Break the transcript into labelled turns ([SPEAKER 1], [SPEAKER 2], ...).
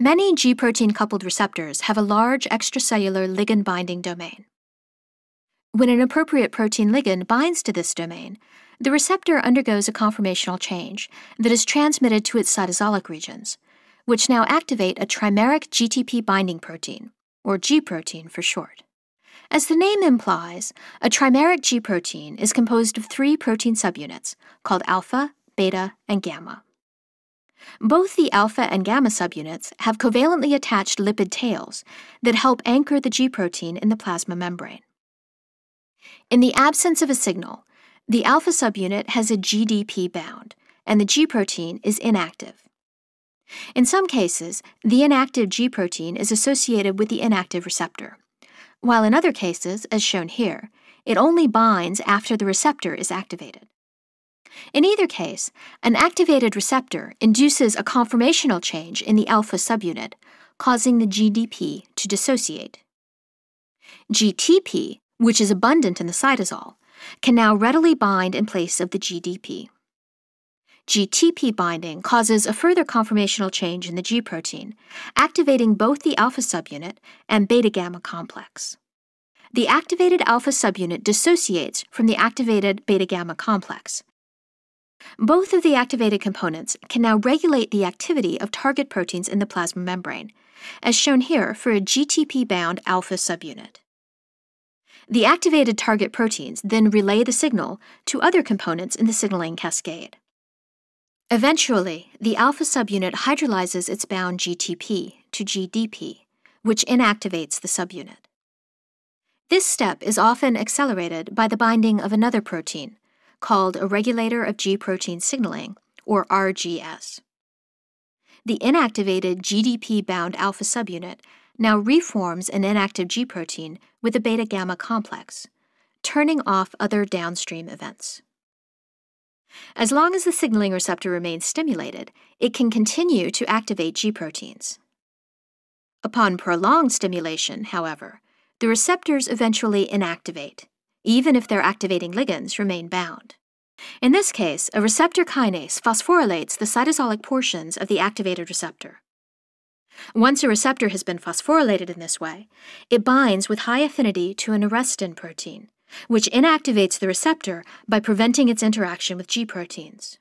[SPEAKER 1] Many G protein coupled receptors have a large extracellular ligand binding domain. When an appropriate protein ligand binds to this domain, the receptor undergoes a conformational change that is transmitted to its cytosolic regions, which now activate a trimeric GTP binding protein, or G protein for short. As the name implies, a trimeric G protein is composed of three protein subunits called alpha, beta, and gamma. Both the alpha and gamma subunits have covalently attached lipid tails that help anchor the G protein in the plasma membrane. In the absence of a signal, the alpha subunit has a GDP bound, and the G protein is inactive. In some cases, the inactive G protein is associated with the inactive receptor, while in other cases, as shown here, it only binds after the receptor is activated. In either case, an activated receptor induces a conformational change in the alpha subunit, causing the GDP to dissociate. GTP, which is abundant in the cytosol, can now readily bind in place of the GDP. GTP binding causes a further conformational change in the G protein, activating both the alpha subunit and beta gamma complex. The activated alpha subunit dissociates from the activated beta gamma complex, both of the activated components can now regulate the activity of target proteins in the plasma membrane, as shown here for a GTP-bound alpha subunit. The activated target proteins then relay the signal to other components in the signaling cascade. Eventually, the alpha subunit hydrolyzes its bound GTP to GDP, which inactivates the subunit. This step is often accelerated by the binding of another protein, called a regulator of G protein signaling, or RGS. The inactivated GDP bound alpha subunit now reforms an inactive G protein with a beta gamma complex, turning off other downstream events. As long as the signaling receptor remains stimulated, it can continue to activate G proteins. Upon prolonged stimulation, however, the receptors eventually inactivate, even if their activating ligands remain bound. In this case, a receptor kinase phosphorylates the cytosolic portions of the activated receptor. Once a receptor has been phosphorylated in this way, it binds with high affinity to an arrestin protein, which inactivates the receptor by preventing its interaction with G proteins.